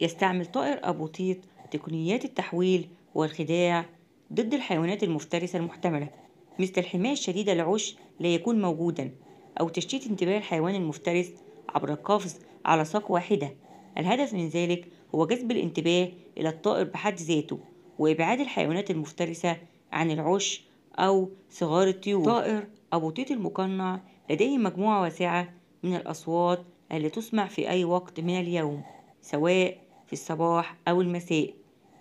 يستعمل طائر أبو طيط تقنيات التحويل والخداع ضد الحيوانات المفترسة المحتملة مثل الحماية الشديدة لعش لا يكون موجودا أو تشتيت انتباه الحيوان المفترس عبر القفز على ساق واحدة الهدف من ذلك هو جذب الانتباه إلى الطائر بحد ذاته وإبعاد الحيوانات المفترسة عن العش أو صغار الطيور طائر أبو طيط المقنع لديه مجموعة واسعة من الأصوات التي تسمع في أي وقت من اليوم سواء في الصباح أو المساء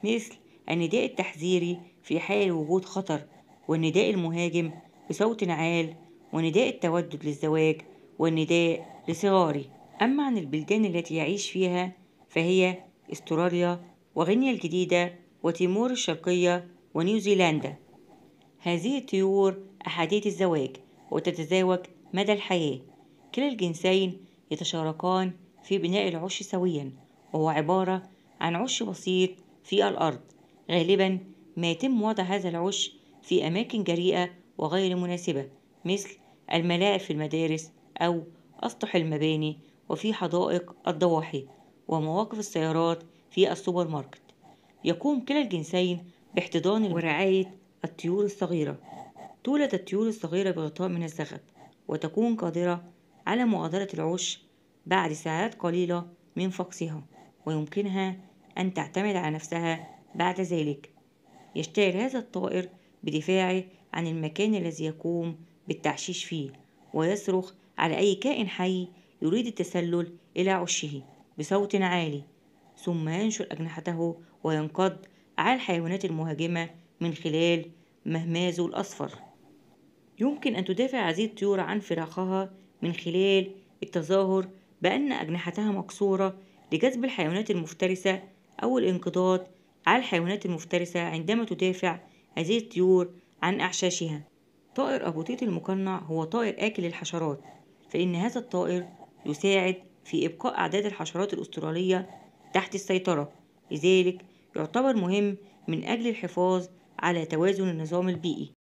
مثل النداء التحذيري في حال وجود خطر والنداء المهاجم بصوت عال ونداء التودد للزواج والنداء لصغاري أما عن البلدان التي يعيش فيها فهي استراليا وغينيا الجديدة وتيمور الشرقية ونيوزيلندا هذه الطيور أحادية الزواج وتتزاوج مدى الحياة كلا الجنسين يتشاركان في بناء العش سويا وهو عبارة عن عش بسيط في الأرض غالبا ما يتم وضع هذا العش في أماكن جريئة وغير مناسبة مثل الملاعب في المدارس أو أسطح المباني وفي حدائق الضواحي ومواقف السيارات في السوبر ماركت يقوم كلا الجنسين باحتضان ورعاية الطيور الصغيرة تولد الطيور الصغيرة بغطاء من الزخب وتكون قادرة على مغادرة العش بعد ساعات قليلة من فقسها ويمكنها أن تعتمد على نفسها بعد ذلك يشتهر هذا الطائر بدفاعه عن المكان الذي يقوم بالتعشيش فيه ويصرخ على أي كائن حي يريد التسلل إلى عشه بصوت عالي ثم ينشر أجنحته وينقض على الحيوانات المهاجمة من خلال مهمازه الأصفر يمكن أن تدافع هذه الطيور عن فراخها من خلال التظاهر بأن أجنحتها مكسورة لجذب الحيوانات المفترسة أو الانقضاض على الحيوانات المفترسة عندما تدافع هذه الطيور عن أعشاشها طائر أبوطيط المقنع هو طائر آكل الحشرات فإن هذا الطائر يساعد في إبقاء أعداد الحشرات الأسترالية تحت السيطرة لذلك يعتبر مهم من أجل الحفاظ على توازن النظام البيئي